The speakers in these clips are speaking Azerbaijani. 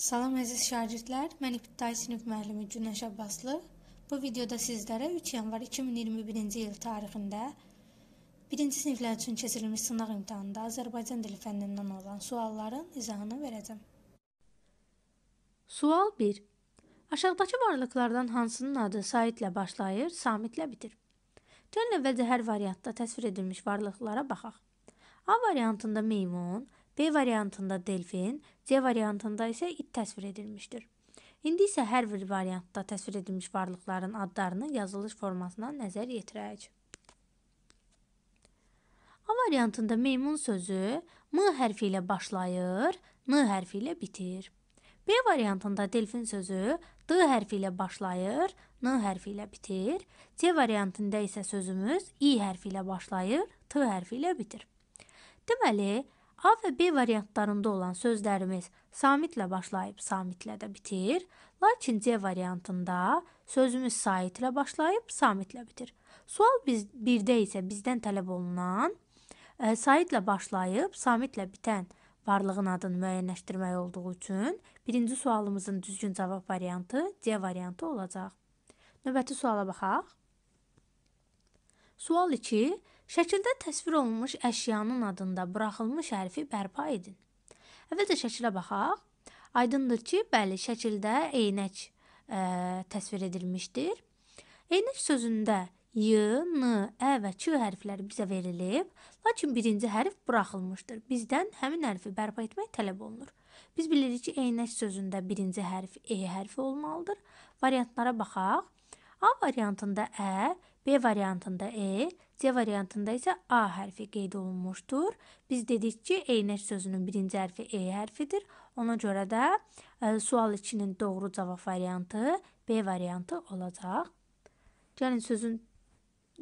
Salam əziz şagirdlər, mən ibtidai sinif müəllimi Günəş Abbaslı. Bu videoda sizlərə 3 yanvar 2021-ci il tarixində 1-ci siniflər üçün keçirilmiş sınaq imtahanında Azərbaycan dili fənnindən olan sualların izahını verəcəm. Sual 1. Aşağıdakı varlıqlardan hansının adı saitlə başlayır, samitlə bitir? Gəlin əvvəlcə hər variantda təsvir edilmiş varlıqlara baxaq. A variantında meymun, B variantında delfin, C variantında isə it təsvir edilmişdir. İndi isə hər bir variantda təsvir edilmiş varlıqların adlarını yazılış formasına nəzər yetirək. A variantında meymun sözü M hərfi ilə başlayır, N hərfi ilə bitir. B variantında delfin sözü D hərfi ilə başlayır, N hərfi ilə bitir. C variantında isə sözümüz İ hərfi ilə başlayır, T hərfi ilə bitir. Deməli, A və B variantlarında olan sözlərimiz samitlə başlayıb samitlə də bitir, lakin C variantında sözümüz sait ilə başlayıb samitlə bitir. Sual biz 1-də isə bizdən tələb olunan ə, e, saitlə başlayıb samitlə bitən varlığın adını müəyyənləşdirmək olduğu üçün birinci sualımızın düzgün cavab variantı C variantı olacaq. Növbəti suala baxaq. Sual 2. Şəkildə təsvir olunmuş əşyanın adında buraxılmış hərfi bərpa edin. Əvvəlcə şəkilə baxaq. Aydındır ki, bəli, şəkildə eynək ə, e, təsvir edilmişdir. Eynək sözündə y, n, ə və ç hərfləri bizə verilib, lakin birinci hərf buraxılmışdır. Bizdən həmin hərfi bərpa etmək tələb olunur. Biz bilirik ki, eynək sözündə birinci hərf e hərfi olmalıdır. Variantlara baxaq. A variantında ə, B variantında e, C variantında isə A hərfi qeyd olunmuşdur. Biz dedik ki, eynək sözünün birinci hərfi E hərfidir. Ona görə də ə, e, sual 2-nin doğru cavab variantı B variantı olacaq. Gəlin sözün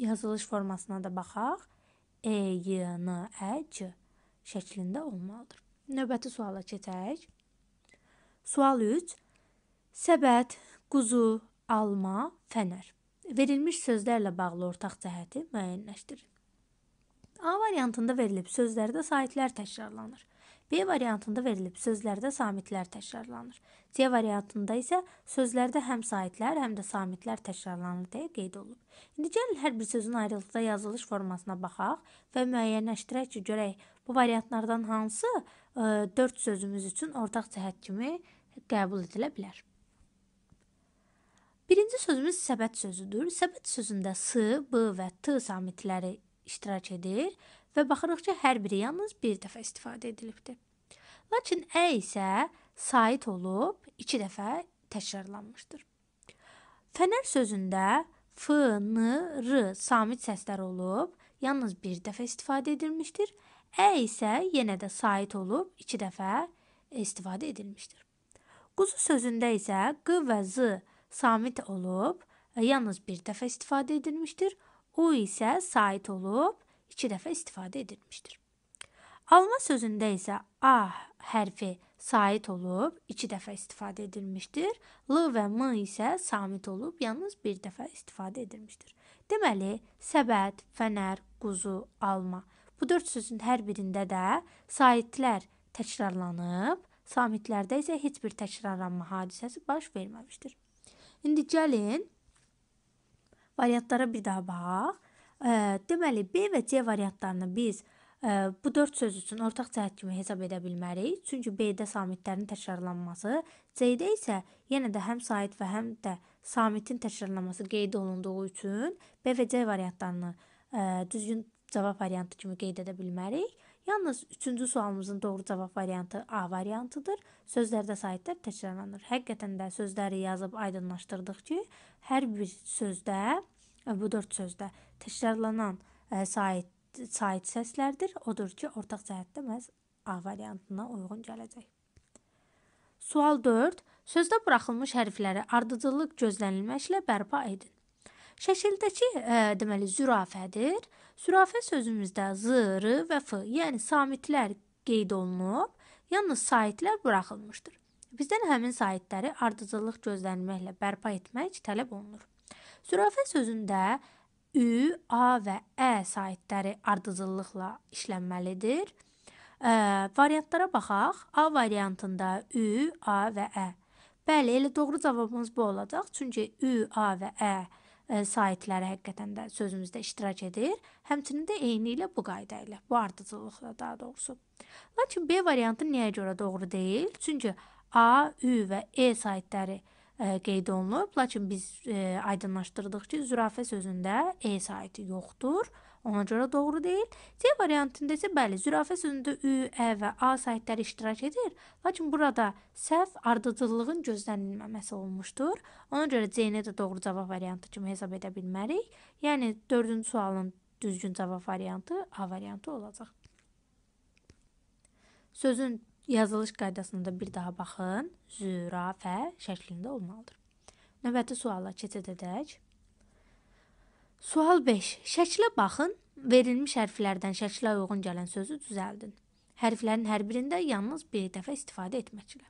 yazılış formasına da baxaq. E, Y, N, Ə, C şəklində olmalıdır. Növbəti suala keçək. Sual 3. Səbət, quzu, alma, fənər. Verilmiş sözlərlə bağlı ortaq cəhəti müəyyənləşdirin. A variantında verilib sözlərdə saitlər təkrarlanır. B variantında verilib sözlərdə samitlər təkrarlanır. C variantında isə sözlərdə həm saitlər, həm də samitlər təkrarlanır deyə qeyd olunub. İndi gəlin hər bir sözün ayrılıqda yazılış formasına baxaq və müəyyənləşdirək ki, görək bu variantlardan hansı 4 e, sözümüz üçün ortaq cəhət kimi qəbul edilə bilər. İkinci sözümüz səbət sözüdür. Səbət sözündə s, b və t samitləri iştirak edir və baxırıq ki, hər biri yalnız bir dəfə istifadə edilibdir. Lakin ə isə sait olub 2 dəfə təkrarlanmışdır. Fənər sözündə f, n, r samit səsləri olub, yalnız bir dəfə istifadə edilmişdir. Ə isə yenə də sait olub 2 dəfə istifadə edilmişdir. Quzu sözündə isə q və z samit olub, e, yalnız bir dəfə istifadə edilmişdir. U isə sait olub, iki dəfə istifadə edilmişdir. Alma sözündə isə a hərfi sait olub, iki dəfə istifadə edilmişdir. L və m isə samit olub, yalnız bir dəfə istifadə edilmişdir. Deməli, səbət, fənər, quzu, alma. Bu dörd sözün hər birində də saitlər təkrarlanıb, samitlərdə isə heç bir təkrarlanma hadisəsi baş verməmişdir. İndi gəlin variantlara bir daha bax. Deməli, B və C variantlarını biz e, bu dörd söz üçün ortaq cəhət kimi hesab edə bilmərik. Çünki B-də samitlərin təkrarlanması, C-də isə yenə də həm sait və həm də samitin təkrarlanması qeyd olunduğu üçün B və C variantlarını e, düzgün cavab variantı kimi qeyd edə bilmərik. Yalnız üçüncü sualımızın doğru cavab variantı A variantıdır. Sözlərdə saitlər təkrarlanır. Həqiqətən də sözləri yazıb aydınlaşdırdıq ki, hər bir sözdə, bu dörd sözdə təkrarlanan sait e, sait səslərdir. Odur ki, ortaq cəhətdə məhz A variantına uyğun gələcək. Sual 4. Sözdə buraxılmış hərfləri ardıcıllıq gözlənilməklə bərpa edin. Şəkildəki ə, e, deməli zürafədir. Zürafə sözümüzdə zırı və f, yəni samitlər qeyd olunub, yalnız saitlər buraxılmışdır. Bizdən həmin saitləri ardıcıllıq gözlənilməklə bərpa etmək tələb olunur. Zürafə sözündə ü, a və ə saitləri ardıcıllıqla işlənməlidir. Ə, e, variantlara baxaq. A variantında ü, a və ə. Bəli, elə doğru cavabımız bu olacaq. Çünki ü, a və ə sahitləri həqiqətən də sözümüzdə iştirak edir. Həmçinin də eyni ilə bu qayda ilə, bu ardıcıllıqla daha doğrusu. Lakin B variantı nəyə görə doğru deyil? Çünki A, Ü və E sahitləri ə, qeyd olunub, lakin biz ə, aydınlaşdırdıq ki, zürafə sözündə E sahiti yoxdur. Ona görə doğru deyil. C variantında isə bəli, zürafə sözündə ü, ə və a sahitləri iştirak edir, lakin burada səhv ardıcıllığın gözlənilməməsi olmuşdur. Ona görə C-ni də doğru cavab variantı kimi hesab edə bilmərik. Yəni 4-cü sualın düzgün cavab variantı A variantı olacaq. Sözün yazılış qaydasına da bir daha baxın. Zürafə şəklində olmalıdır. Növbəti suala keçid edək. Sual 5. Şəklə baxın, verilmiş hərflərdən şəklə uyğun gələn sözü düzəldin. Hərflərin hər birində yalnız bir dəfə istifadə etməklə.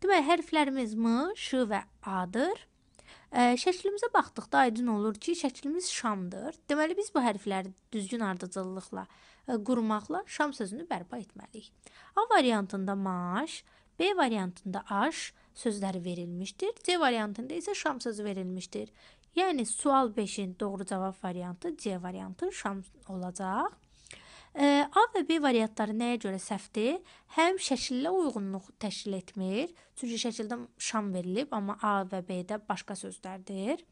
Demək, hərflərimiz M, Ş və A-dır. E, şəklimizə baxdıqda aydın olur ki, şəklimiz Şamdır. Deməli biz bu hərfləri düzgün ardıcıllıqla e, qurmaqla Şam sözünü bərpa etməliyik. A variantında maş, B variantında aş sözləri verilmişdir. C variantında isə Şam sözü verilmişdir. Yəni sual 5-in doğru cavab variantı C variantı şam olacaq. A və B variantları nəyə görə səhvdir? Həm şəkillə uyğunluq təşkil etmir, çünki şəkildə şam verilib, amma A və B-də başqa sözlərdir.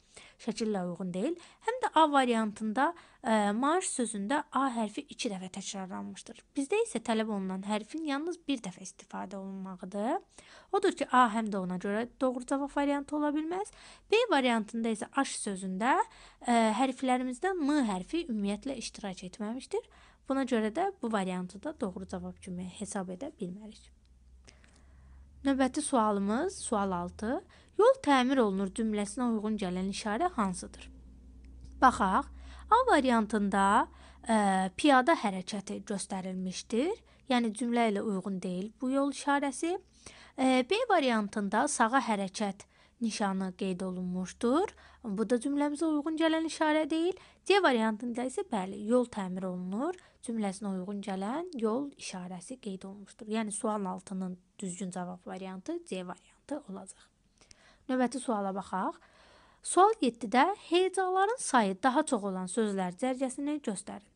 Şəkillə uyğun deyil. Həm Burada A variantında e, maaş sözündə A hərfi 2 dəfə təkrarlanmışdır. Bizdə isə tələb olunan hərfin yalnız bir dəfə istifadə olunmağıdır. Odur ki, A həm də ona görə doğru cavab variantı ola bilməz. B variantında isə aş sözündə e, hərflərimizdə n hərfi ümumiyyətlə iştirak etməmişdir. Buna görə də bu variantı da doğru cavab kimi hesab edə bilmərik. Növbəti sualımız sual 6. Yol təmir olunur cümləsinə uyğun gələn işarə hansıdır? Baxaq, A variantında ə, e, piyada hərəkəti göstərilmişdir. Yəni cümlə ilə uyğun deyil bu yol işarəsi. Ə, e, B variantında sağa hərəkət nişanı qeyd olunmuşdur. Bu da cümləmizə uyğun gələn işarə deyil. C variantında isə bəli, yol təmir olunur. Cümləsinə uyğun gələn yol işarəsi qeyd olunmuşdur. Yəni sual altının düzgün cavab variantı C variantı olacaq. Növbəti suala baxaq. Sual 7-də hecaların sayı daha çox olan sözlər cərgəsini göstərin.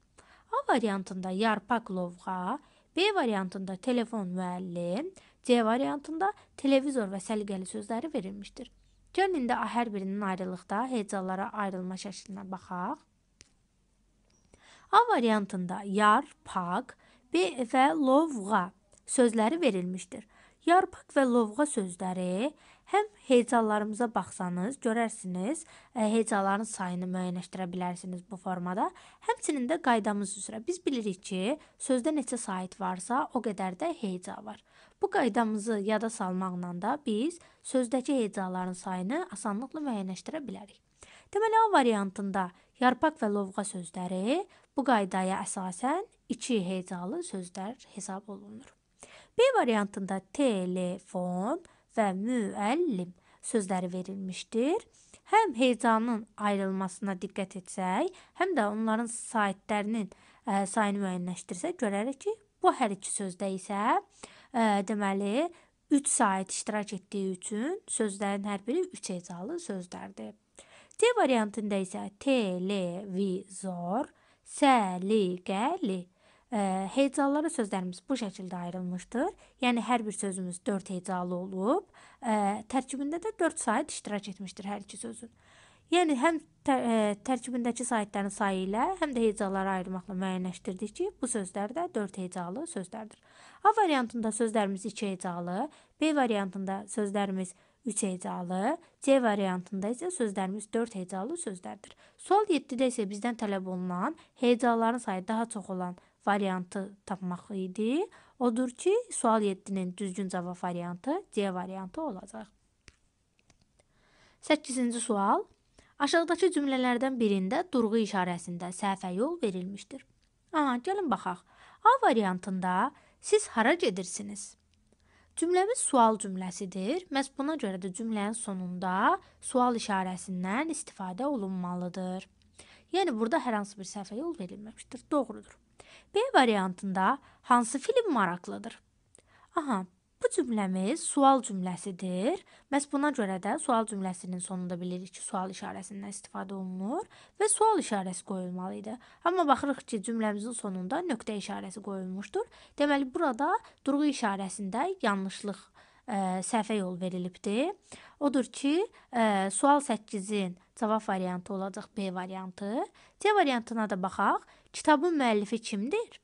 A variantında yarpaq lovğa, B variantında telefon müəllim, C variantında televizor və səliqəli sözləri verilmişdir. Gəlin indi A hərfinin ayrılıqda hecalara ayrılma şəklinə baxaq. A variantında yarpaq, B və lovğa sözləri verilmişdir. Yarpaq və lovğa sözləri Həm hecalarımıza baxsanız, görərsiniz, hecaların sayını müəyyənləşdirə bilərsiniz bu formada. Həmçinin də qaydamız üzrə biz bilirik ki, sözdə neçə sait varsa, o qədər də heca var. Bu qaydamızı yada salmaqla da biz sözdəki hecaların sayını asanlıqla müəyyənləşdirə bilərik. Deməli, A variantında yarpaq və lovğa sözləri bu qaydaya əsasən 2 hecalı sözlər hesab olunur. B variantında telefon və müəllim sözləri verilmişdir. Həm heyecanın ayrılmasına diqqət etsək, həm də onların saatlərinin ə, e, sayını müəyyənləşdirsək görərik ki, bu hər iki sözdə isə ə, e, deməli 3 saat iştirak etdiyi üçün sözlərin hər biri 3 hecalı sözdərdir. D variantında isə televizor, səliqəli, Hecalara sözlərimiz bu şəkildə ayrılmışdır. Yəni hər bir sözümüz 4 hecalı olub, tərkibində də 4 sayt iştirak etmişdir hər iki sözün. Yəni həm tər tərkibindəki saytların sayı ilə, həm də hecaları ayırmaqla müəyyənləşdirdik ki, bu sözlər də 4 hecalı sözlərdir. A variantında sözlərimiz 2 hecalı, B variantında sözlərimiz 3 hecalı, C variantında isə sözlərimiz 4 hecalı sözlərdir. Sual 7-də isə bizdən tələb olunan hecaların sayı daha çox olan variantı tapmaq idi. Odur ki, sual 7-nin düzgün cavab variantı C variantı olacaq. 8-ci sual. Aşağıdakı cümlələrdən birində durğu işarəsində səhvə yol verilmişdir. Aha, gəlin baxaq. A variantında siz hara gedirsiniz? Cümləmiz sual cümləsidir. Məs buna görə də cümlənin sonunda sual işarəsindən istifadə olunmalıdır. Yəni burada hər hansı bir səhvə yol verilməmişdir. Doğrudur. B variantında hansı film maraqlıdır? Aha, bu cümləmiz sual cümləsidir. Məs buna görə də sual cümləsinin sonunda bilirik ki, sual işarəsindən istifadə olunur və sual işarəsi qoyulmalı idi. Amma baxırıq ki, cümləmizin sonunda nöqtə işarəsi qoyulmuşdur. Deməli, burada durğu işarəsində yanlışlıq var E, səhvə yol verilibdi. Odur ki, ə, e, sual 8-in cavab variantı olacaq B variantı. C variantına da baxaq. Kitabın müəllifi kimdir?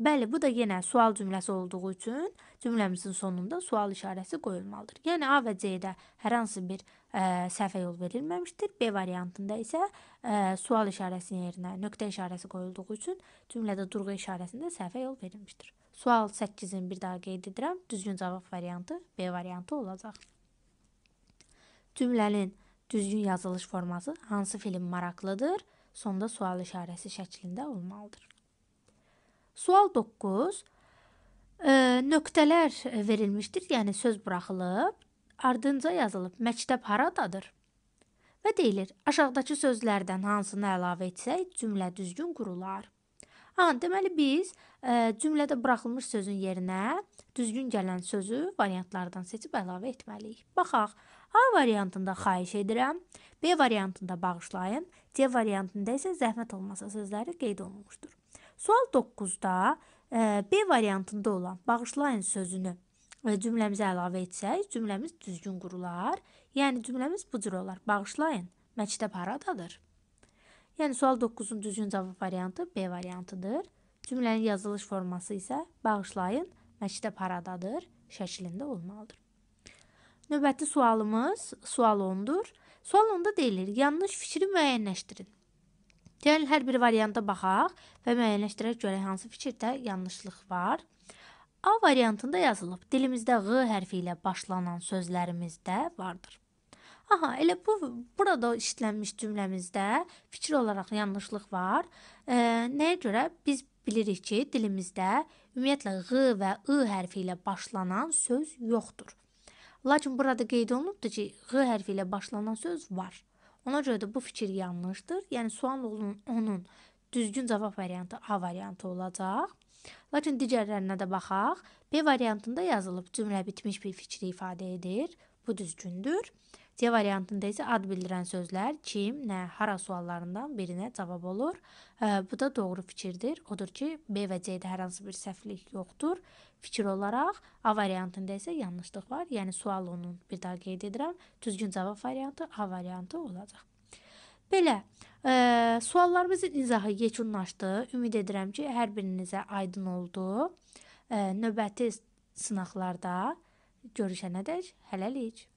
Bəli, bu da yenə sual cümləsi olduğu üçün cümləmizin sonunda sual işarəsi qoyulmalıdır. Yəni A və C-də hər hansı bir ə, e, səhvə yol verilməmişdir. B variantında isə ə, sual işarəsinin yerinə nöqtə işarəsi qoyulduğu üçün cümlədə durğu işarəsində səhvə yol verilmişdir. Sual 8-in bir daha qeyd edirəm. Düzgün cavab variantı B variantı olacaq. Cümlənin düzgün yazılış forması hansı film maraqlıdır? Sonda sual işarəsi şəklində olmalıdır. Sual 9. E, nöqtələr verilmişdir, yəni söz buraxılıb, ardınca yazılıb məktəb haradadır? Və deyilir, aşağıdakı sözlərdən hansını əlavə etsək, cümlə düzgün qurular. Ha, deməli biz ə, e, cümlədə buraxılmış sözün yerinə düzgün gələn sözü variantlardan seçib əlavə etməliyik. Baxaq. A variantında xahiş edirəm, B variantında bağışlayın, C variantında isə zəhmət olmasa sözləri qeyd olunmuşdur. Sual 9-da e, B variantında olan bağışlayın sözünü e, cümləmizə əlavə etsək, cümləmiz düzgün qurular. Yəni cümləmiz bu cür olar: Bağışlayın, məktəb haradadır? Yəni sual 9-un düzgün cavab variantı B variantıdır. Cümlənin yazılış forması isə bağışlayın, məktəb haradadır şəklində olmalıdır. Növbəti sualımız sual 10-dur. Sual 10-da deyilir: Yanlış fikri müəyyənləşdirin. Gəlin hər bir varianta baxaq və müəyyənləşdirək görək hansı fikirdə yanlışlıq var. A variantında yazılıb. Dilimizdə ğ hərfi ilə başlanan sözlərimizdə vardır. Aha, elə bu burada işlənmiş cümləmizdə fikir olaraq yanlışlıq var. E, nəyə görə biz bilirik ki, dilimizdə ümumiyyətlə ğ və ı hərfi ilə başlanan söz yoxdur. Lakin burada qeyd olunubdur ki, ğ hərfi ilə başlanan söz var. Ona görə də bu fikir yanlışdır. Yəni sual olun onun düzgün cavab variantı A variantı olacaq. Lakin digərlərinə də baxaq. B variantında yazılıb cümlə bitmiş bir fikri ifadə edir. Bu düzgündür. C variantında isə ad bildirən sözlər kim, nə, hara suallarından birinə cavab olur. Bu da doğru fikirdir. Odur ki, B və C-də hər hansı bir səhvlik yoxdur. Fikir olaraq A variantında isə yanlışlıq var. Yəni sual onun bir daha qeyd edirəm. Düzgün cavab variantı A variantı olacaq. Belə, e, suallarımızın izahı yekunlaşdı. Ümid edirəm ki, hər birinizə aydın oldu. E, növbəti sınaqlarda görüşənədək hələlik.